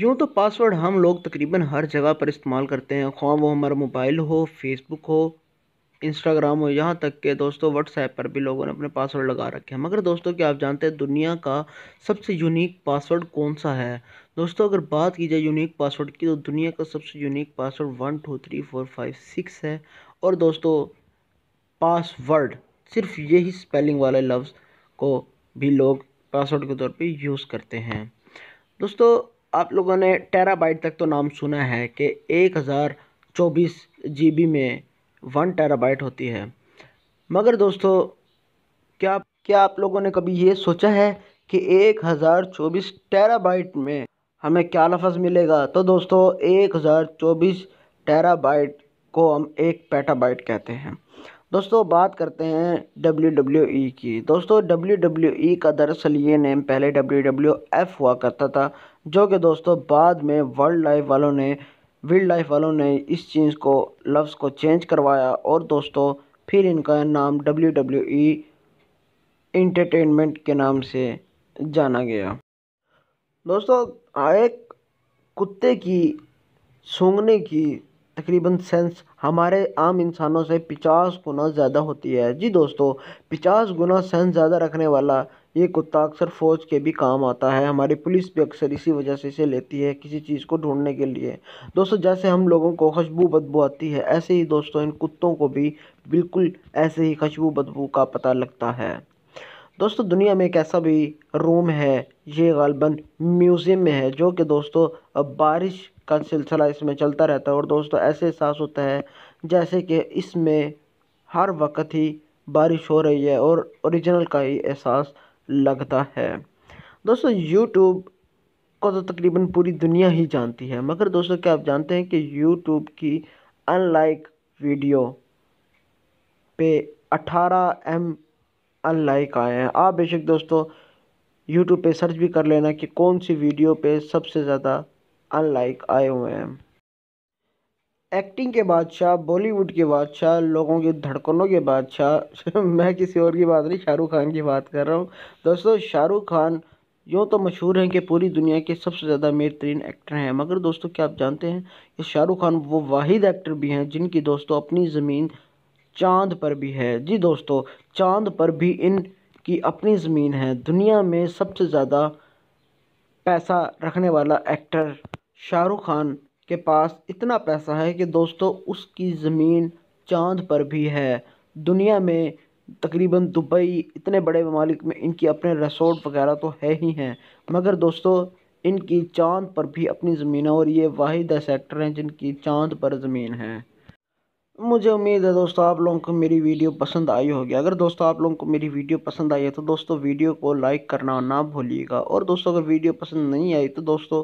यूँ तो पासवर्ड हम लोग तकरीबन हर जगह पर इस्तेमाल करते हैं ख्वाह वो हमारा मोबाइल हो फेसबुक हो इंस्टाग्राम हो यहाँ तक के दोस्तों व्हाट्सएप पर भी लोगों ने अपने पासवर्ड लगा रखे हैं मगर दोस्तों क्या आप जानते हैं दुनिया का सबसे यूनिक पासवर्ड कौन सा है दोस्तों अगर बात की जाए यूनिक पासवर्ड की तो दुनिया का सबसे unique password one two three four five six है और दोस्तों पासवर्ड सिर्फ यही स्पेलिंग वाले लफ्ज़ को भी लोग पासवर्ड के तौर पर यूज़ करते हैं दोस्तों आप लोगों ने टेराबाइट तक तो नाम सुना है कि एक हज़ार चौबीस जी बी में वन टेराबाइट होती है मगर दोस्तों क्या क्या आप लोगों ने कभी ये सोचा है कि एक हज़ार चौबीस टेराबाइट में हमें क्या लफ्ज़ मिलेगा तो दोस्तों एक हज़ार चौबीस टेराबाइट को हम एक पेटाबाइट कहते हैं दोस्तों बात करते हैं डब्ल्यू डब्ल्यू ई की दोस्तों डब्ल्यू डब्ल्यू ई का दरअसल ये नेम पहले डब्ल्यू डब्ल्यू एफ हुआ करता था जो कि दोस्तों बाद में वर्ल्ड लाइफ वालों ने वर्ल्ड लाइफ वालों ने इस चीज़ को लफ्ज़ को चेंज करवाया और दोस्तों फिर इनका नाम डब्ल्यू डब्ल्यू ई इंटरटेनमेंट के नाम से जाना गया दोस्तों एक कुत्ते की सूंघने की तकरीबन सेंस हमारे आम इंसानों से पचास गुना ज़्यादा होती है जी दोस्तों पचास गुना सेंस ज़्यादा रखने वाला ये कुत्ता अक्सर फ़ौज के भी काम आता है हमारी पुलिस भी अक्सर इसी वजह से इसे लेती है किसी चीज़ को ढूंढने के लिए दोस्तों जैसे हम लोगों को खुशबू बदबू आती है ऐसे ही दोस्तों इन कुत्तों को भी बिल्कुल ऐसे ही खुशबू बदबू का पता लगता है दोस्तों दुनिया में एक ऐसा भी रूम है ये गालबन म्यूज़ियम में है जो कि दोस्तों अब बारिश का सिलसिला इसमें चलता रहता है और दोस्तों ऐसे एहसास होता है जैसे कि इसमें हर वक्त ही बारिश हो रही है और ओरिजिनल का ही एहसास लगता है दोस्तों यूट्यूब को तो तकरीबन पूरी दुनिया ही जानती है मगर दोस्तों क्या आप जानते हैं कि यूट्यूब की अनलाइक वीडियो पे अठारह एम अनलाइक आए हैं आप बेशक दोस्तों यूट्यूब पे सर्च भी कर लेना कि कौन सी वीडियो पे सबसे ज़्यादा अनलाइक आए हुए हैं एक्टिंग के बादशाह बॉलीवुड के बादशाह लोगों की धड़कनों के बादशाह मैं किसी और की बात नहीं शाहरुख खान की बात कर रहा हूँ दोस्तों शाहरुख खान यूँ तो मशहूर हैं कि पूरी दुनिया के सबसे ज़्यादा अमीर तरीन एक्टर हैं मगर दोस्तों क्या आप जानते हैं कि शाहरुख खान वो वाहिद एक्टर भी हैं जिनकी दोस्तों अपनी ज़मीन चाँद पर भी है जी दोस्तों चाँद पर भी इनकी अपनी ज़मीन है दुनिया में सबसे ज़्यादा पैसा रखने वाला एक्टर शाहरुख खान के पास इतना पैसा है कि दोस्तों उसकी ज़मीन चाँद पर भी है दुनिया में तकरीबन दुबई इतने बड़े ममालिक में इनकी अपने रिसोर्ट वगैरह तो है ही हैं मगर दोस्तों इनकी चाँद पर भी अपनी ज़मीन है और ये वाहिद ऐसे एक्टर हैं जिनकी चाँद पर ज़मीन है मुझे उम्मीद है दोस्तों आप लोगों को मेरी वीडियो पसंद आई होगी अगर दोस्तों आप लोगों को मेरी वीडियो पसंद आई है तो दोस्तों वीडियो को लाइक करना ना भूलिएगा और दोस्तों अगर वीडियो पसंद नहीं आई तो दोस्तों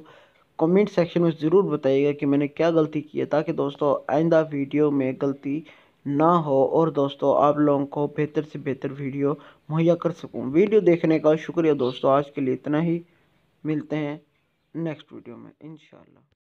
कमेंट सेक्शन में ज़रूर बताइएगा कि मैंने क्या गलती की है ताकि दोस्तों आइंदा वीडियो में गलती ना हो और दोस्तों आप लोगों को बेहतर से बेहतर वीडियो मुहैया कर सकूँ वीडियो देखने का शुक्रिया दोस्तों आज के लिए इतना ही मिलते हैं नेक्स्ट वीडियो में इन